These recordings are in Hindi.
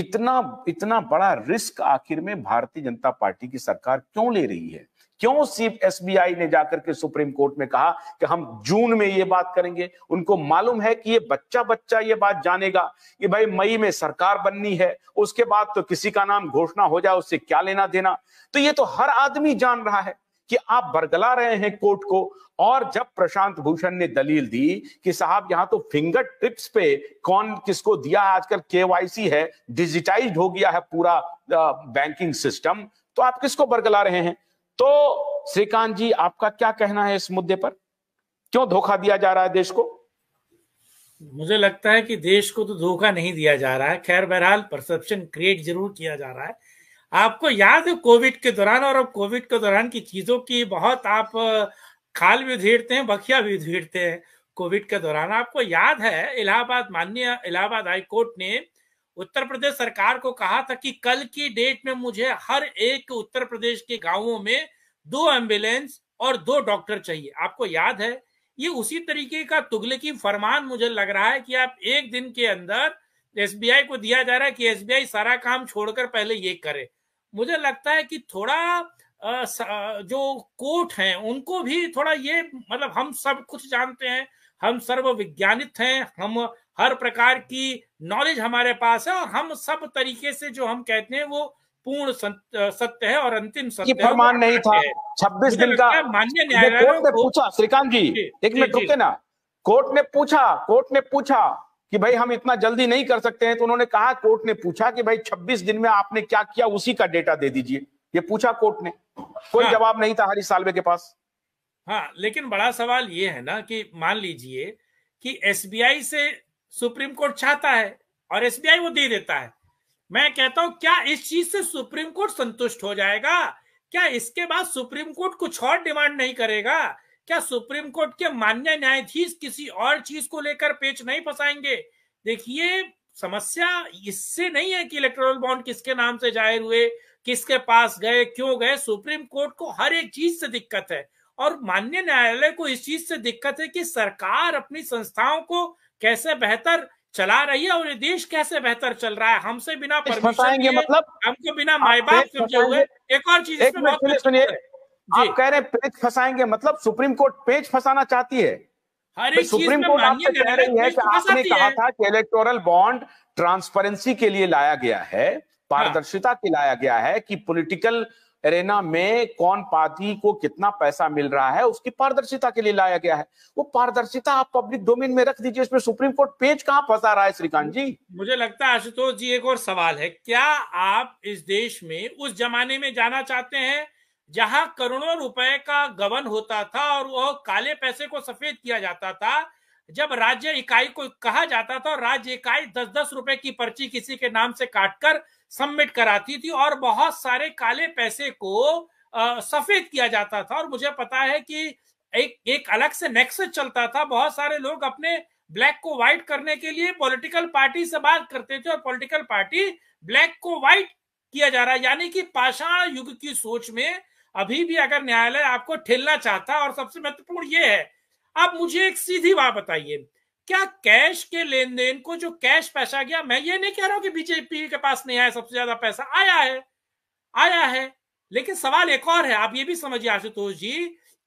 इतना इतना बड़ा रिस्क आखिर में भारतीय जनता पार्टी की सरकार क्यों ले रही है क्यों सिर्फ एसबीआई ने जाकर के सुप्रीम कोर्ट में कहा कि हम जून में ये बात करेंगे उनको मालूम है कि ये बच्चा बच्चा ये बात जानेगा कि भाई मई में सरकार बननी है उसके बाद तो किसी का नाम घोषणा हो जाए उससे क्या लेना देना तो ये तो हर आदमी जान रहा है कि आप बरगला रहे हैं कोर्ट को और जब प्रशांत भूषण ने दलील दी कि साहब यहां तो फिंगर टिप्स पे कौन किसको दिया है आजकल केवाईसी है डिजिटाइज हो गया है पूरा बैंकिंग सिस्टम तो आप किसको बरगला रहे हैं तो श्रीकांत जी आपका क्या कहना है इस मुद्दे पर क्यों धोखा दिया जा रहा है देश को मुझे लगता है कि देश को तो धोखा नहीं दिया जा रहा है खैर बहरहाल परसेप्शन क्रिएट जरूर किया जा रहा है आपको याद है कोविड के दौरान और अब कोविड के दौरान की चीजों की बहुत आप खाल भी उधेड़ते हैं बखिया भी उधेड़ते हैं कोविड के दौरान आपको याद है इलाहाबाद माननीय इलाहाबाद हाईकोर्ट ने उत्तर प्रदेश सरकार को कहा था कि कल की डेट में मुझे हर एक उत्तर प्रदेश के गांवों में दो एम्बुलेंस और दो डॉक्टर चाहिए आपको याद है ये उसी तरीके का तुगले की फरमान मुझे लग रहा है कि आप एक दिन के अंदर एसबीआई को दिया जा रहा है कि एसबीआई सारा काम छोड़कर पहले ये करे मुझे लगता है कि थोड़ा जो कोर्ट है उनको भी थोड़ा ये मतलब हम सब कुछ जानते हैं हम सर्व विज्ञानित हैं हम हर प्रकार की नॉलेज हमारे पास है और हम सब तरीके से जो हम कहते हैं वो पूर्ण सत्य है और अंतिम सत्य प्रमाण नहीं था छब्बीस दिन का मान्य न्यायालय पूछा श्रीकांत जी एक मिनट रुके ना कोर्ट ने पूछा कोर्ट ने पूछा कि भाई हम इतना जल्दी नहीं कर सकते हैं तो उन्होंने कहा कोर्ट ने पूछा कि भाई 26 दिन में आपने क्या किया उसी का डेटा दे दीजिए ये पूछा कोर्ट ने कोई हाँ, जवाब नहीं था हरीश सालवे के पास हाँ लेकिन बड़ा सवाल ये है ना कि मान लीजिए कि एसबीआई से सुप्रीम कोर्ट चाहता है और एसबीआई वो दे देता है मैं कहता हूं क्या इस चीज से सुप्रीम कोर्ट संतुष्ट हो जाएगा क्या इसके बाद सुप्रीम कोर्ट कुछ और डिमांड नहीं करेगा क्या सुप्रीम कोर्ट के मान्य न्यायाधीश किसी और चीज को लेकर पेच नहीं फंसाएंगे देखिए समस्या इससे नहीं है कि इलेक्ट्रोल बॉन्ड किसके नाम से जाहिर हुए किसके पास गए क्यों गए सुप्रीम कोर्ट को हर एक चीज से दिक्कत है और मान्य न्यायालय को इस चीज से दिक्कत है कि सरकार अपनी संस्थाओं को कैसे बेहतर चला रही है और ये देश कैसे बेहतर चल रहा है हमसे बिना परमिशन मतलब हमको बिना माए बाप समझे हुए एक और चीज इसमें बहुत आप कह रहे हैं पेज फंसाएंगे मतलब सुप्रीम कोर्ट पेज फंसाना चाहती है तो सुप्रीम कोर्ट आपसे कह रही है कि आपने कहा था कि इलेक्टोरल बॉन्ड ट्रांसपेरेंसी के लिए लाया गया है हाँ। पारदर्शिता के लाया गया है कि पॉलिटिकल एरेना में कौन पार्टी को कितना पैसा मिल रहा है उसकी पारदर्शिता के लिए लाया गया है वो पारदर्शिता आप पब्लिक डोमेन में रख दीजिए इसमें सुप्रीम कोर्ट पेज कहाँ फंसा रहा है श्रीकांत जी मुझे लगता है आशुतोष जी एक और सवाल है क्या आप इस देश में उस जमाने में जाना चाहते हैं जहां करोड़ों रुपए का गबन होता था और वह काले पैसे को सफेद किया जाता था जब राज्य इकाई को कहा जाता था और राज्य इकाई दस दस रुपए की पर्ची किसी के नाम से काटकर सबमिट कराती थी और बहुत सारे काले पैसे को आ, सफेद किया जाता था और मुझे पता है कि एक एक अलग से नेक्सस चलता था बहुत सारे लोग अपने ब्लैक को व्हाइट करने के लिए पॉलिटिकल पार्टी से बात करते थे और पॉलिटिकल पार्टी ब्लैक को व्हाइट किया जा रहा है यानी कि पाषाण युग की सोच में अभी भी अगर न्यायालय आपको ठेलना चाहता और सबसे महत्वपूर्ण ये है आप मुझे एक सीधी बात बताइए क्या कैश के लेन देन को जो कैश पैसा गया मैं ये नहीं कह रहा हूं कि बीजेपी के पास नहीं आया सबसे ज्यादा पैसा आया है आया है लेकिन सवाल एक और है आप ये भी समझिए आशुतोष जी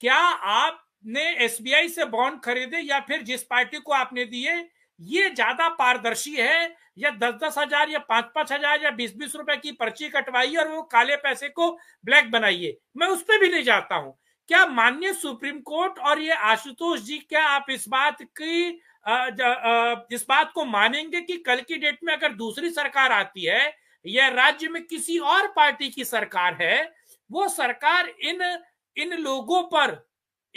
क्या आपने एसबीआई से बॉन्ड खरीदे या फिर जिस पार्टी को आपने दिए ये ज्यादा पारदर्शी है या दस दस हजार या पांच पांच हजार या बीस बीस रुपए की पर्ची कटवाइए और वो काले पैसे को ब्लैक बनाइए मैं उस पर भी नहीं जाता हूं क्या माननीय सुप्रीम कोर्ट और ये आशुतोष जी क्या आप इस बात की इस बात को मानेंगे कि कल की डेट में अगर दूसरी सरकार आती है या राज्य में किसी और पार्टी की सरकार है वो सरकार इन इन लोगों पर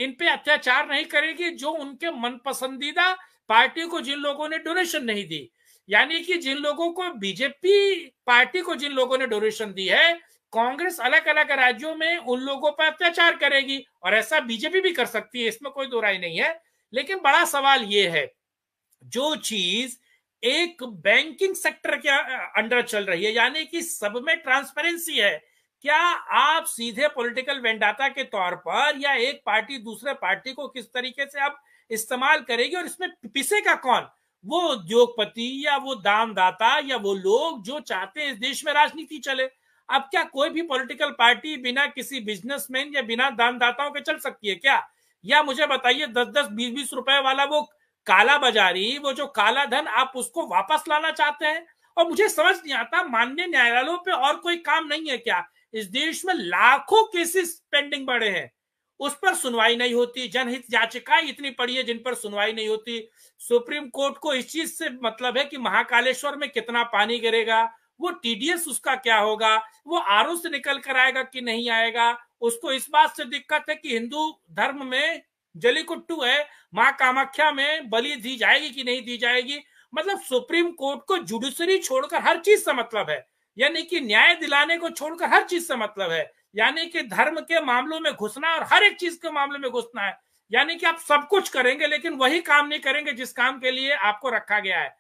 इन पे अत्याचार नहीं करेगी जो उनके मन पसंदीदा पार्टी को जिन लोगों ने डोनेशन नहीं दी यानी कि जिन लोगों को बीजेपी पार्टी को जिन लोगों ने डोनेशन दी है कांग्रेस अलग अलग राज्यों में उन लोगों पर अत्याचार करेगी और ऐसा बीजेपी भी कर सकती है इसमें कोई दो नहीं है लेकिन बड़ा सवाल यह है जो चीज एक बैंकिंग सेक्टर के अंडर चल रही है यानी कि सब में ट्रांसपेरेंसी है क्या आप सीधे पॉलिटिकल वेंडाता के तौर पर या एक पार्टी दूसरे पार्टी को किस तरीके से आप इस्तेमाल करेगी और इसमें पिसेगा कौन वो उद्योगपति या वो दानदाता या वो लोग जो चाहते हैं इस देश में राजनीति चले अब क्या कोई भी पॉलिटिकल पार्टी बिना किसी बिजनेसमैन या बिना दानदाताओं के चल सकती है क्या या मुझे बताइए दस दस बीस बीस रुपए वाला वो काला बाजारी वो जो काला धन आप उसको वापस लाना चाहते हैं और मुझे समझ नहीं आता माननीय न्यायालयों पे और कोई काम नहीं है क्या इस देश में लाखों केसेस पेंडिंग बढ़े हैं उस पर सुनवाई नहीं होती जनहित याचिकाएं इतनी पड़ी है जिन पर सुनवाई नहीं होती सुप्रीम कोर्ट को इस चीज से मतलब है कि महाकालेश्वर में कितना पानी गिरेगा वो टीडीएस उसका क्या होगा वो आर से निकल कर आएगा कि नहीं आएगा उसको इस बात से दिक्कत है कि हिंदू धर्म में जलीकुट्टू है मां कामाख्या में बलि दी जाएगी कि नहीं दी जाएगी मतलब सुप्रीम कोर्ट को जुडिशरी छोड़कर हर चीज से मतलब है यानी कि न्याय दिलाने को छोड़कर हर चीज से मतलब है यानी कि धर्म के मामलों में घुसना और हर एक चीज के मामले में घुसना है यानी कि आप सब कुछ करेंगे लेकिन वही काम नहीं करेंगे जिस काम के लिए आपको रखा गया है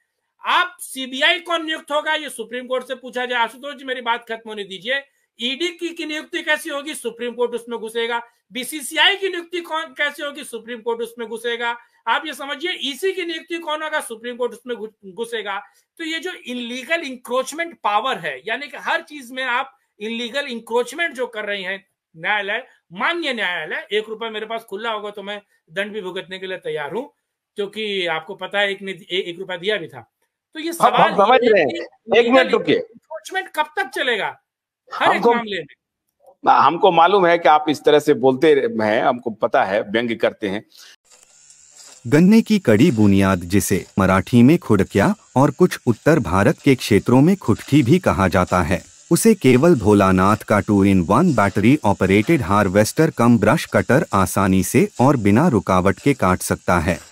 आप सीबीआई कौन नियुक्त होगा ये सुप्रीम कोर्ट से पूछा जाए आशुतोष जी मेरी बात खत्म होने दीजिए ईडी e की, की नियुक्ति कैसी होगी सुप्रीम कोर्ट उसमें घुसेगा बीसीसीआई की नियुक्ति कौन कैसी होगी सुप्रीम कोर्ट उसमें घुसेगा आप ये समझिए ईसी e की नियुक्ति कौन होगा सुप्रीम कोर्ट उसमें घुसेगा तो ये जो इलीगल इंक्रोचमेंट पावर है यानी कि हर चीज में आप इनलीगल इंक्रोचमेंट जो कर रही है न्यायालय मान्य न्यायालय एक रुपया मेरे पास खुला होगा तो मैं दंड भी भुगतने के लिए तैयार हूँ क्योंकि आपको पता है एक ने ए, एक रुपया दिया भी था तो ये सवाल समझ रहे हैं एक मिनट रुकिए इंक्रोचमेंट कब तक चलेगा हर एक मामले में हमको मालूम है कि आप इस तरह से बोलते हैं हमको पता है व्यंग करते हैं गन्ने की कड़ी बुनियाद जिसे मराठी में खुडकिया और कुछ उत्तर भारत के क्षेत्रों में खुटकी भी कहा जाता है उसे केवल भोलानाथ का two in one battery operated harvester cum brush cutter आसानी से और बिना रुकावट के काट सकता है